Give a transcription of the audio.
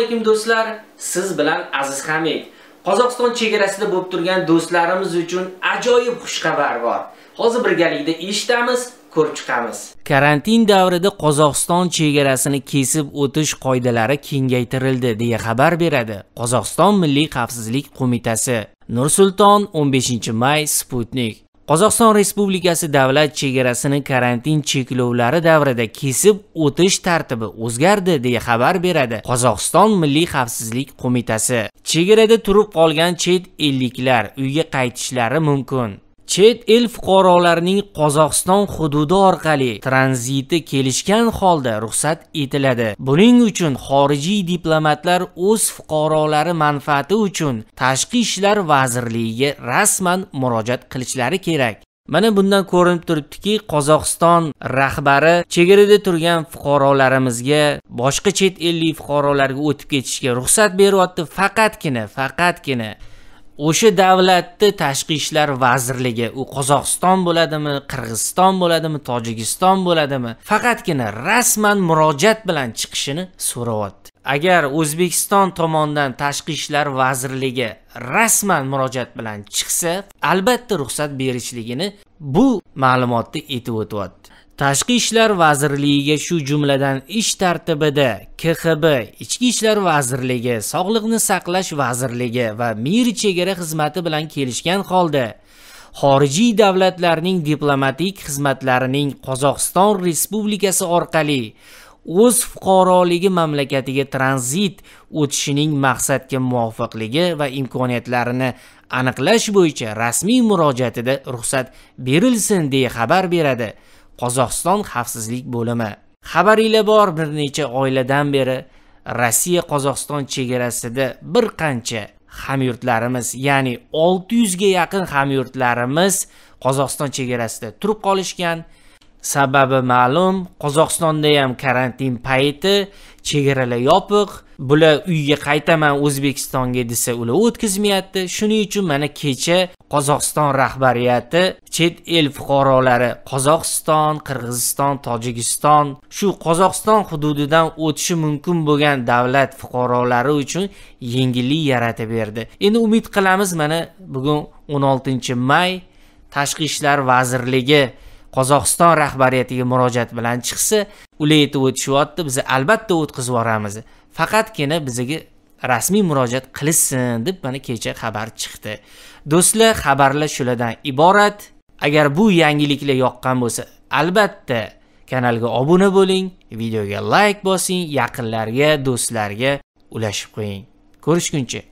alaykum do'stlar. Siz bilan Aziz Hamid. Qozog'iston chegarasida bo'lib turgan do'stlarimiz uchun ajoyib xushxabar bor. Hozir birgalikda eshitamiz, ko'rib chiqamiz. Karantin davrida Qozog'iston chegarasini kesib o'tish qoidalari kengaytirildi deya xabar beradi Qozog'iston Milliy xavfsizlik qo'mitasi. Nursulton 15-may Sputnik Qozog'iston Respublikasi davlat chegarasini karantin cheklovlari davrida kesib o'tish tartibi o'zgardi deya xabar beradi Qozog'iston Milliy xavfsizlik qo'mitasi. Chegarada turib qolgan chet elliklar uyga qaytishlari mumkin. chet el fuqarolarining Qozog'iston hududi orqali tranziti kelishgan holda ruxsat etiladi. Buning uchun xorijiy diplomatlar o'z fuqarolari manfaati uchun Tashqi ishlar vazirligiga rasman murojaat qilishlari kerak. Mana bundan ko'rinib turibdiki, Qozog'iston rahbari chegarada turgan fuqarolarimizga boshqa chet ellik fuqarolarga o'tib ketishga ruxsat beryapti, faqatgina, faqatgina o'sha davlatni tashqi ishlar vazirligi u qozog'iston bo'ladimi qirg'iziston bo'ladimi tojikiston bo'ladimi faqatgina rasman murojaat bilan chiqishini so'rayapti agar o'zbekiston tomonidan tashqi ishlar vazirligi rasman murojaat bilan chiqsa albatta ruxsat berishligini bu ma'lumotni aytib o'tyapti tashqi ishlar vazirligiga shu jumladan ish tartibida kxb ichki ishlar vazirligi sog'liqni saqlash vazirligi va mir chegara xizmati bilan kelishgan holda xorijiy davlatlarning diplomatik xizmatlarining qozog'iston respublikasi orqali o'z fuqaroligi mamlakatiga tranzit o'tishining maqsadga muvofiqligi va imkoniyatlarini aniqlash bo'yicha rasmiy murojaatida ruxsat berilsin deya xabar beradi qozog'iston xavfsizlik bo'limi xabaringlar bor bir necha oiladan beri rossiya qozog'iston chegarasida bir qancha hamyurtlarimiz ya'ni 600 ga yaqin hamyurtlarimiz qozog'iston chegarasida turib qolishgan sababi ma'lum qozog'istonda ham karantin payti chegaralar yopiq bular uyga qaytaman o'zbekistonga desa ular o'tkazmayapti shuning uchun mana kecha qozog'iston rahbariyati chet el fuqarolari qozog'iston qirg'iziston tojikiston shu qozog'iston hududidan o'tishi mumkin bo'lgan davlat fuqarolari uchun yengillik yaratib berdi endi umid qilamiz mana bugun 16 may tashqi ishlar vazirligi qozog'iston rahbariyatiga murojaat bilan chiqsa ulaytib o'tishyapti biz albatta o'tkazib yuboramiz faqatgina bizaga rasmiy murojaat qilsin deb mana kecha xabar chiqdi do'stlar xabarlar shulardan iborat agar bu yangiliklar yoqqan bo'lsa albatta kanalga obuna bo'ling videoga layk like bosing yaqinlarga do'stlarga ulashib qo'ying ko'rishguncha